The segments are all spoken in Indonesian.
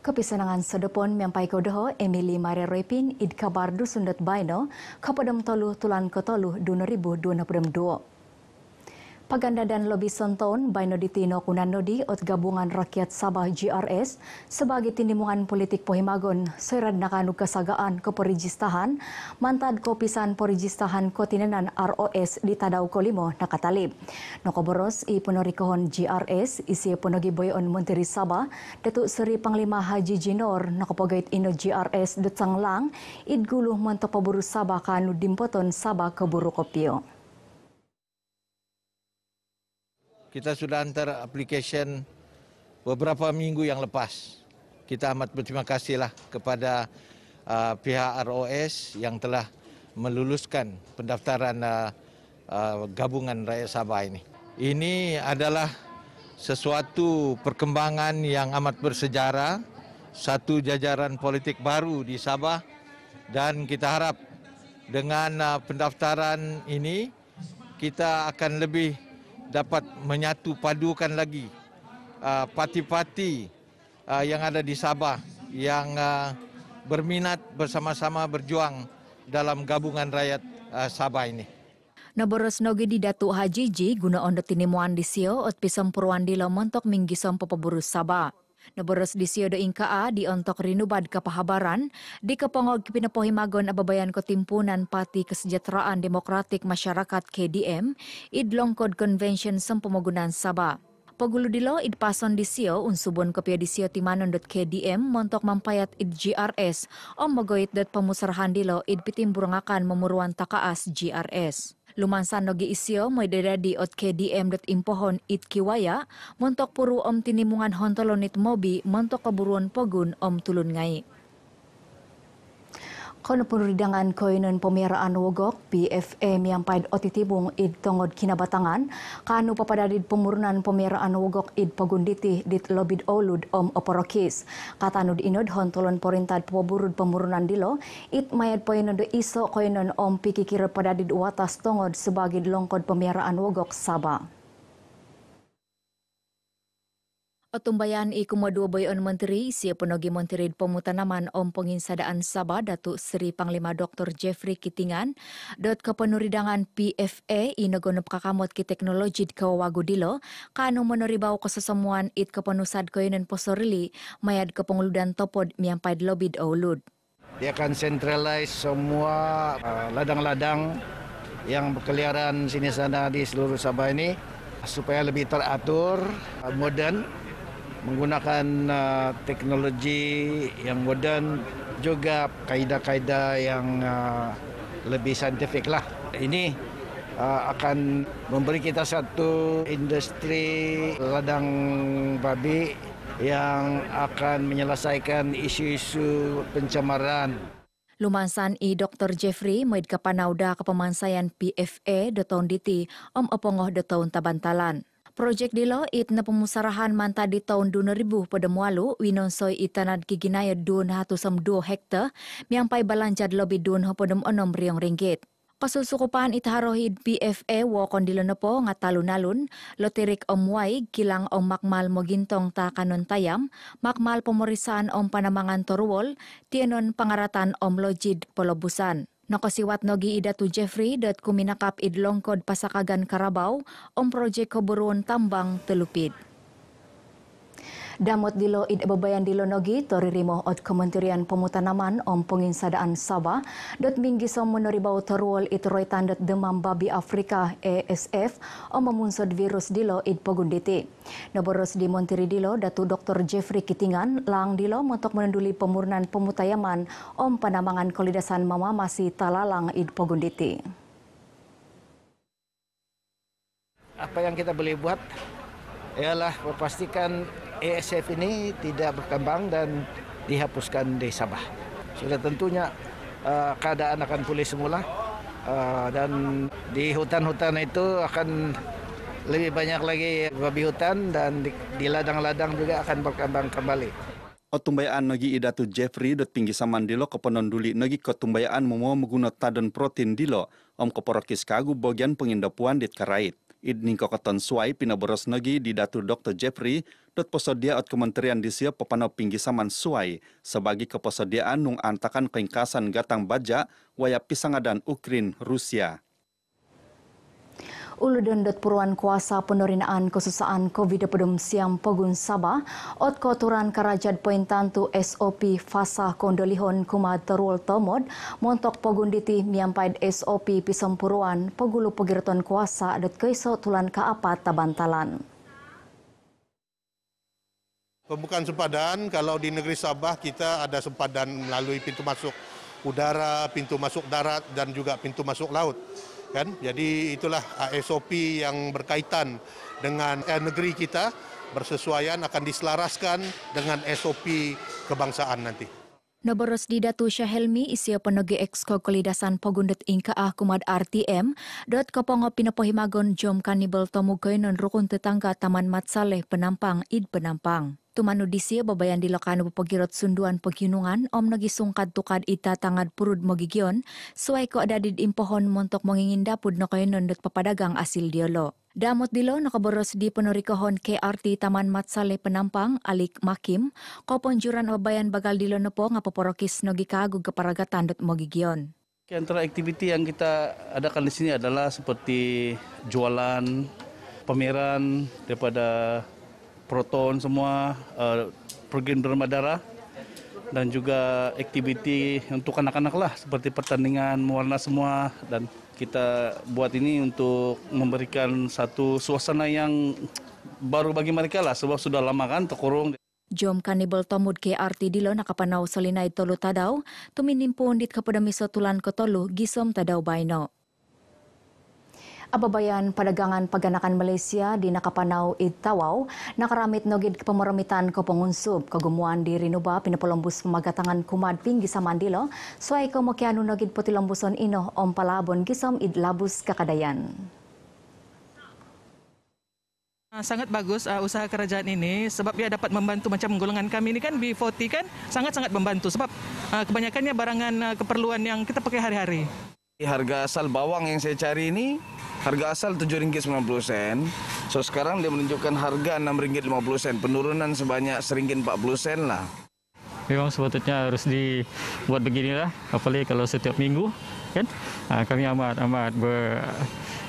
Kepisanangan sedepon mempai kodoho Emily Maria Repin id kabar dusundet baino kapadam tolu tulan ketolu 2022. ribu Pagandadan Lobby Senton by Noditino Kunanodi at Gabungan Rakyat Sabah GRS sebagai tinimungan politik Pohimagon serad nakanug kasagaan ko porigistahan mantad ko pisan porigistahan ko tinanan ROS di Tadaw Kolimo nakatalib. Nokoboros ipunorikohon GRS isi punogiboyon Monteri Sabah datu seri panglima Haji Jinor nakapagait ino GRS dutsang lang idguluh mantapaburu Sabah kanu dimpoton Sabah keburu kopiyo. Kita sudah antar application beberapa minggu yang lepas. Kita amat berterima kasihlah kepada uh, pihak ROS yang telah meluluskan pendaftaran uh, uh, gabungan rakyat Sabah ini. Ini adalah sesuatu perkembangan yang amat bersejarah, satu jajaran politik baru di Sabah dan kita harap dengan uh, pendaftaran ini kita akan lebih dapat menyatu padukan lagi uh, parti-parti uh, yang ada di Sabah yang uh, berminat bersama-sama berjuang dalam gabungan rakyat uh, Sabah ini. Naborosnogi di Datu Haji Ji guna onda tinimuan di sio otpisem purwandi lomontok minggisom popoburu Sabah. Naboros di Siodo Ingkaa di ontok rinubad Kepahabaran, di kepongog pinapohimagon ababayan ketimpunan pati kesejahteraan demokratik masyarakat KDM, idlongkod convention sempemogunan Sabah. Paguludilo pason di Sio unsubun kopya di Sio KDM montok mampayat id GRS om magoit dat pamusarhan dilo id pitimburangakan memuruan takaas GRS. Lumansan nogi isyo moy dedadi ot KDM dot impohon it kiwaya, montok puru om tinimungan hontolonit mobi montok keburuan pogun om tulun ngai. Kono perundangan koinan pemeraan wogok BFM yang pahit otitibung id tongod kinabatangan kanu papadadid pemurunan pemeraan wogok id pagunditi dit lobid olud om oporokis. kata Katanu inod hontolon porintad poburud pemurunan dilo it mayat poinan do iso koinan om pikikir padadid watas tongod sebagai longkod pemeraan wogok sabang. Otumbayan i kumadua bayon menteri sia penogi menteri pemutanaman om penginsadaan Sabah Datuk Sri Panglima Dr. Jeffrey Kitingan dot kepenuridangan PFA i negonep kakamot ki teknologi ke wagudilo kanu meneribau kesesemuan it kepenusad koyunen posorili mayad kepenguludan topod miampai lobid oulud. Dia akan centralize semua eh, ladang-ladang uh, yang berkeliaran sini sana di seluruh Sabah ini supaya lebih teratur, uh, eh, modern menggunakan uh, teknologi yang modern juga kaedah-kaedah yang uh, lebih saintifik lah. Ini uh, akan memberi kita satu industri ladang babi yang akan menyelesaikan isu-isu pencemaran. Lumansan i Dr. Jeffrey moid kapanauda ke pemansayan PFA e, diti om Opongoh de tabantalan di laut itna pemusarahan manta di tahun 2000 pada mualu winonsoi itanan kiginaya dun hatusam dua hektar miampai balanja lobi dun hopodem onom riong ringgit. Pasusukupan itaharohid BFA e wakon dilonopo ngatalun-alun, loterik omway gilang om makmal mogintong ta kanon tayam, makmal pemeriksaan om panamangan toruol, tienon pangaratan om lojid polobusan. Nakasiwat no giida to Jeffrey dat kuminakap idlongkod pasakagan Karabaw om project kaburon tambang telupid. Damot dilo id babayan dilo nogi toririmo ot kementerian pemutanaman om penginsadaan Sabah dot minggisom menoribau toruol roy tandat demam babi Afrika ESF om memunsod virus dilo id pogunditi. Noboros di Montiri dilo datu Dr. Jeffrey Kitingan lang dilo untuk menenduli pemurnan pemutayaman om panamangan kolidasan mama masih talalang id pogunditi. Apa yang kita boleh buat ialah memastikan ESF ini tidak berkembang dan dihapuskan di Sabah. Sudah tentunya uh, keadaan akan pulih semula uh, dan di hutan-hutan itu akan lebih banyak lagi babi hutan dan di, di ladang-ladang juga akan berkembang kembali. Otumbayaan nogi idatu Jeffrey dot pinggi saman dilo keponon duli nogi kotumbayaan momo menggunakan tadon protein dilo om keporokis kagu bagian pengindapuan dit karait. Idni kokoton suai pinaboros borosnogi di datu Dr. Jeffrey dot posodia at kementerian disia pepano pinggi saman suai sebagai keposodiaan nung antakan keingkasan gatang baja waya pisangadan Ukrin, Rusia uludendot puruan kuasa penurinaan kesusahan COVID-19 siang pogun Sabah, ot koturan karajad poin tantu SOP fasa kondolihon kuma terul tomod, montok pogun diti miampaid SOP Puruan pegulu pegirton kuasa adat keiso tulan kaapat tabantalan. Pembukaan sempadan, kalau di negeri Sabah kita ada sempadan melalui pintu masuk udara, pintu masuk darat, dan juga pintu masuk laut. Kan? Jadi itulah SOP yang berkaitan dengan eh, negeri kita bersesuaian akan diselaraskan dengan SOP kebangsaan nanti. Noborosdida Tusha Helmi isio penoge eksko kolidasan pogundet ingka ah kumad RTM dot kopongo pinapohimagon jom kanibal tomu non rukun tetangga Taman Matsaleh Penampang id Penampang. Tumanu disia babayan di lokano popogirot sunduan peginungan om sungkat tukad ita tangad purud mogigion suai ko di impohon montok mongingin dapud no nundut dot papadagang asil dialog. Damot dilo nakaboros di penurikohon KRT Taman Matsale Penampang alik Makim, koponjuran babayan bagal dilo nepo nga poporokis kagu keparagatan dot mogigion. Antara aktiviti yang kita adakan di sini adalah seperti jualan, pameran daripada proton semua, uh, eh, program derma darah, dan juga aktiviti untuk anak-anak lah seperti pertandingan mewarna semua dan kita buat ini untuk memberikan satu suasana yang baru bagi mereka lah sebab sudah lama kan terkurung. Jom kanibal tomud ke arti dilo nakapanau salinay tolu tadaw, tumindim po undit kapodamiso tulan kotolu gisom tadaw bayno. Ababayan Padagangan Paganakan Malaysia di Nakapanau, Itawau, nakaramit nogid pamaramitan ko pangunsub kagumuan di Rinuba, pinapalombus pamagatangan kumad ping gisamandilo, suay ko makiano nogid potilombuson ino om palabon gisam idlabus kakadayan. Ah, sangat bagus uh, usaha kerajaan ini sebab dia dapat membantu macam golongan kami ini kan B40 kan sangat-sangat membantu sebab uh, kebanyakannya barangan uh, keperluan yang kita pakai hari-hari. Harga asal bawang yang saya cari ini harga asal RM7.90 so sekarang dia menunjukkan harga RM6.50 penurunan sebanyak RM1.40 lah memang sepatutnya harus dibuat beginilah apalagi kalau setiap minggu kan ah, kami amat amat ber,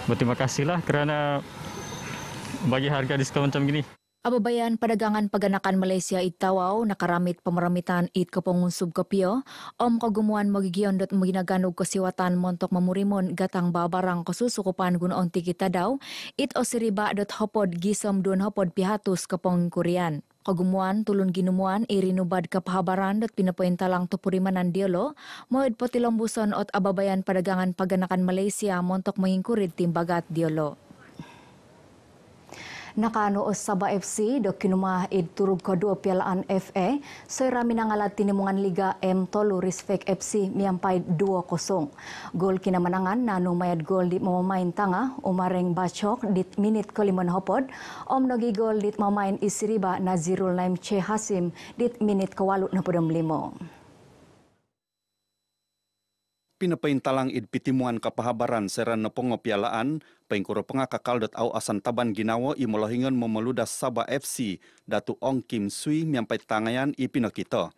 berterima kasihlah kerana bagi harga diskon macam gini Ababayan padagangan paganakan Malaysia itawaw nakaramit pamaramitan it kapong unsub om kagumuan magigiyon dot maginagan kasiwatan montok mamurimon gatang babarang kasusukupan gunoon tikita daw it osiriba dot hopod gisom dun hopod pihatus kapong Korean. Kagumuan tulun ginumuan irinubad kapahabaran dot pinapuintalang tupurimanan diolo moed potilombuson ot ababayan padagangan paganakan Malaysia montok mangingkurid timbagat diolo. Nakano o Saba FC do kinuma idturog kadu o pialaan FA so minangalat tinimungan Liga M Tolu Respect FC miyampay 2-0. kina kinamanangan na numayad gol dit mamamain tanga umareng bachok dit minit kaliman hopod om nagi goal dit mamain isiriba na 0-9 Che Hasim dit minit kawalut na podom limo. pinapaintalang id pitimuan kapahabaran seran na pongopyalaan, pengkuro pangakakal dat au asan taban ginawa imulohingan memeludas Sabah FC datu Ong Kim Sui miampai tangayan ipinakita.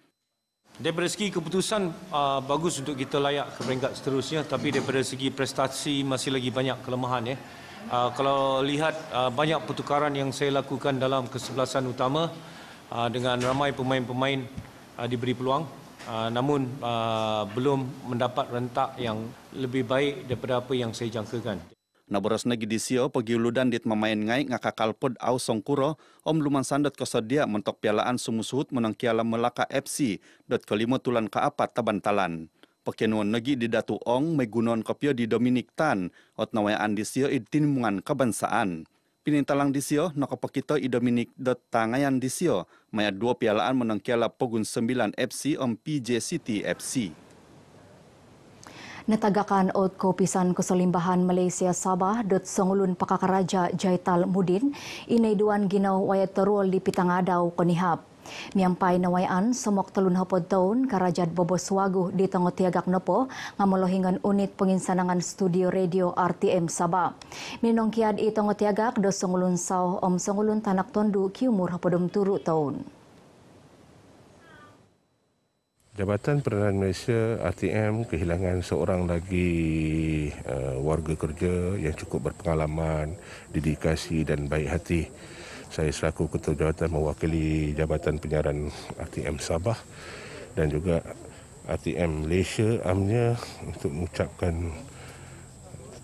Daripada segi keputusan uh, bagus untuk kita layak ke peringkat seterusnya tapi daripada segi prestasi masih lagi banyak kelemahan ya. Uh, kalau lihat uh, banyak pertukaran yang saya lakukan dalam kesebelasan utama uh, dengan ramai pemain-pemain uh, diberi peluang Ah, namun uh, belum mendapat rentak yang lebih baik daripada apa yang saya jangkakan. Naborosna gidisio pegiuludan dit memain ngai ngakakalpod au songkuro om luman sandat kosodia mentok pialaan sumusuhut menangkiala melaka FC dot kelima tulan ka apat tabantalan. Pekenuan negi di datu ong megunon kopio di Dominik Tan ot nawaya andisio id tinmungan kebangsaan. Pinintalang disio, nakapakito i Dominic dot tangayan disio, maya dua pialaan menangkiala pogun 9 FC om PJ City FC. Netagakan od kopisan kusalimbahan Malaysia Sabah dot songulun pakakaraja Jaital Mudin, inaiduan ginaw wayat terul di pitangadaw konihab. Miampai nawayan sumok telun hapo daun karajat bobo swagu di tango tiagak nopo ngamolohingan unit penginsanangan studio radio RTM Sabah. Minong kiad i tango tiagak do songulun saw om sungulun tanak tondu kiumur hapo dom turu taun. Jabatan Perdana Malaysia RTM kehilangan seorang lagi uh, warga kerja yang cukup berpengalaman, dedikasi dan baik hati saya selaku ketua jawatan mewakili jabatan penyiaran RTM Sabah dan juga RTM Malaysia amnya untuk mengucapkan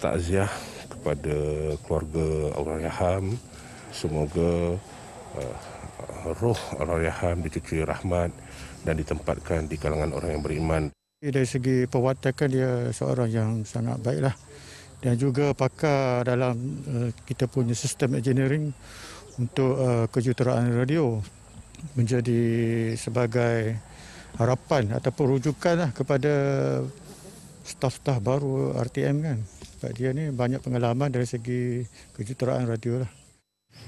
takziah kepada keluarga Aurayaham semoga uh, roh Aurayaham dicucuri rahmat dan ditempatkan di kalangan orang yang beriman dari segi perwatakan dia seorang yang sangat baiklah dan juga pakar dalam uh, kita punya sistem engineering untuk uh, kejuruteraan radio menjadi sebagai harapan ataupun rujukan lah kepada staf-staf baru RTM kan. Sebab dia ni banyak pengalaman dari segi kejuruteraan radio lah.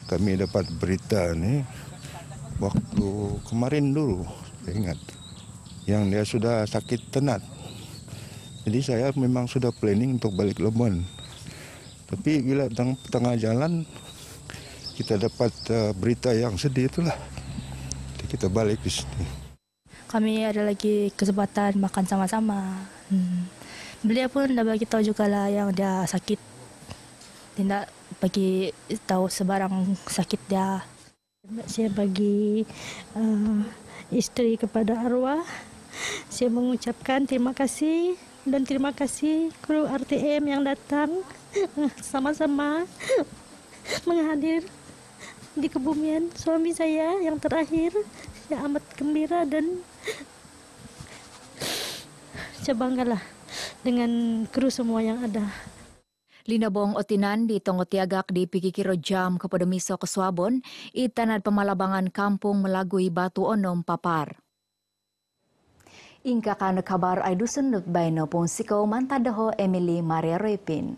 Kami dapat berita ni waktu kemarin dulu, saya ingat. Yang dia sudah sakit tenat. Jadi saya memang sudah planning untuk balik Lebon. Tapi bila tengah jalan, kita dapat uh, berita yang sedih itulah. Jadi kita balik di sini. Kami ada lagi kesempatan makan sama-sama. Hmm. Beliau pun dah bagi tahu juga lah yang dia sakit. tidak bagi tahu sebarang sakit dia. Saya bagi uh, eh, istri kepada arwah. Saya mengucapkan terima kasih dan terima kasih kru RTM yang datang sama-sama menghadir di kebumian suami saya yang terakhir yang amat gembira dan saya banggalah dengan kru semua yang ada. Lina Bong Otinan di Tongotiagak di Pikikiro Jam kepada Miso Kesuabon, itanad pemalabangan kampung Melagui Batu Onom Papar. Ingka kan kabar ay dusunod bay no pong sikaw mantadaho Emily Maria Repin.